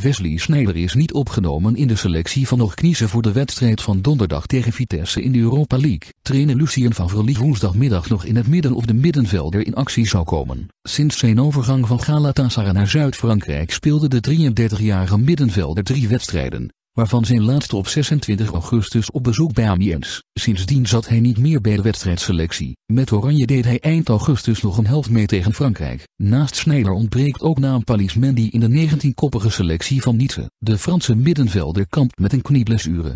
Wesley Sneijder is niet opgenomen in de selectie van nog kniezen voor de wedstrijd van donderdag tegen Vitesse in de Europa League. Trainer Lucien van Verlie woensdagmiddag nog in het midden of de middenvelder in actie zou komen. Sinds zijn overgang van Galatasaray naar Zuid-Frankrijk speelde de 33-jarige middenvelder drie wedstrijden, waarvan zijn laatste op 26 augustus op bezoek bij Amiens. Sindsdien zat hij niet meer bij de wedstrijdselectie. Met Oranje deed hij eind augustus nog een helft mee tegen Frankrijk. Naast Sneijder ontbreekt ook naam Mendy in de 19-koppige selectie van Nietzsche, De Franse middenvelder kampt met een knieblessure.